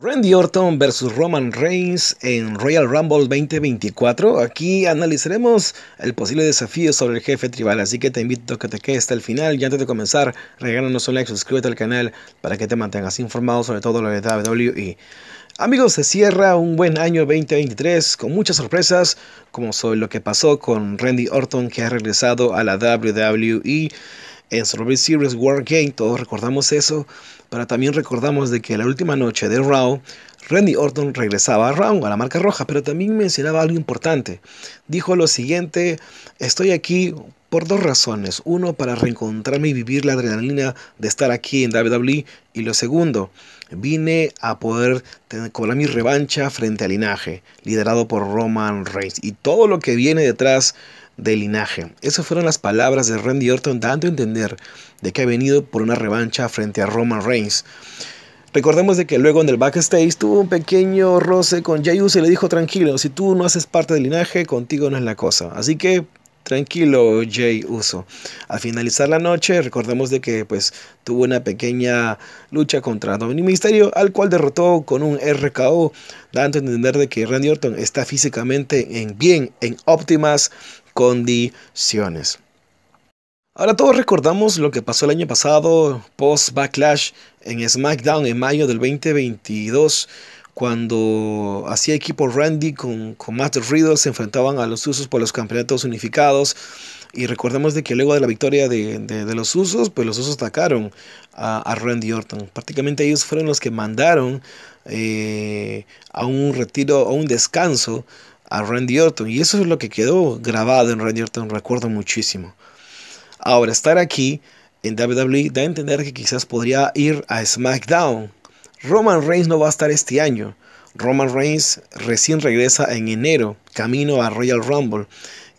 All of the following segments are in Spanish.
Randy Orton versus Roman Reigns en Royal Rumble 2024. Aquí analizaremos el posible desafío sobre el jefe tribal, así que te invito a que te quedes hasta el final. Y antes de comenzar, regálanos un like, suscríbete al canal para que te mantengas informado sobre todo lo de WWE. Amigos, se cierra un buen año 2023 con muchas sorpresas, como sobre lo que pasó con Randy Orton que ha regresado a la WWE en Survivor Series War Game, todos recordamos eso, pero también recordamos de que la última noche de Raw, Randy Orton regresaba a Raw, a la marca roja, pero también mencionaba algo importante. Dijo lo siguiente, estoy aquí por dos razones. Uno, para reencontrarme y vivir la adrenalina de estar aquí en WWE. Y lo segundo, vine a poder tener, cobrar mi revancha frente al linaje, liderado por Roman Reigns. Y todo lo que viene detrás del linaje. Esas fueron las palabras de Randy Orton dando a entender de que ha venido por una revancha frente a Roman Reigns. Recordemos de que luego en el backstage tuvo un pequeño roce con Jay Uso y le dijo tranquilo, si tú no haces parte del linaje, contigo no es la cosa. Así que Tranquilo, Jay Uso. Al finalizar la noche, recordemos de que pues, tuvo una pequeña lucha contra Dominic Mysterio al cual derrotó con un RKO, dando a entender de que Randy Orton está físicamente en bien, en óptimas condiciones. Ahora todos recordamos lo que pasó el año pasado post Backlash en SmackDown en mayo del 2022 cuando hacía equipo Randy con, con Matt Riddle, se enfrentaban a los Usos por los campeonatos unificados. Y recordemos de que luego de la victoria de, de, de los Usos, pues los Usos atacaron a, Randy Orton. Prácticamente ellos fueron los que mandaron eh, a un retiro, a un descanso a Randy Orton. Y eso es lo que quedó grabado en Randy Orton, recuerdo muchísimo. Ahora, estar aquí en WWE da a entender que quizás podría ir a SmackDown Roman Reigns no va a estar este año. Roman Reigns recién regresa en enero, camino a Royal Rumble.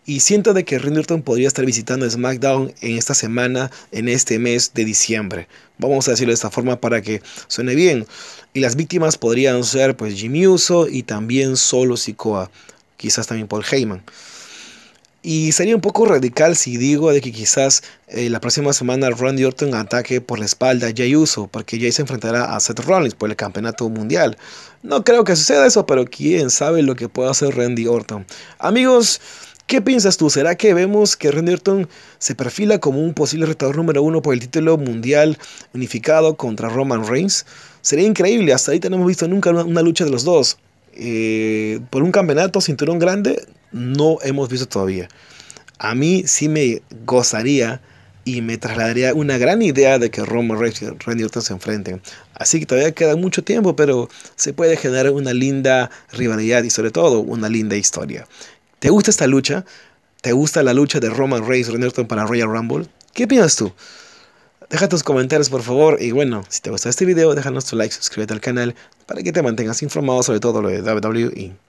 Y siento de que Rinderton podría estar visitando SmackDown en esta semana, en este mes de diciembre. Vamos a decirlo de esta forma para que suene bien. Y las víctimas podrían ser pues Jimmy Uso y también Solo Sikoa. Quizás también Paul Heyman. Y sería un poco radical si digo de que quizás eh, la próxima semana Randy Orton ataque por la espalda a Jay Uso, porque Jay se enfrentará a Seth Rollins por el campeonato mundial. No creo que suceda eso, pero quién sabe lo que pueda hacer Randy Orton. Amigos, ¿Qué piensas tú? ¿Será que vemos que Randy Orton se perfila como un posible retador número uno por el título mundial unificado contra Roman Reigns? Sería increíble, hasta ahorita no hemos visto nunca una, lucha de los dos. Eh, por un campeonato, cinturón grande, no hemos visto todavía. A mí sí me gozaría y me trasladaría una gran idea de que Roman Reigns y Randy se enfrenten. Así que todavía queda mucho tiempo, pero se puede generar una linda rivalidad y sobre todo una linda historia. ¿Te gusta esta lucha? ¿Te gusta la lucha de Roman Reigns y Randy para Royal Rumble? ¿Qué piensas tú? Deja tus comentarios por favor y bueno, si te gustó este video déjanos tu like, suscríbete al canal, para que te mantengas informado sobre todo lo de WWE.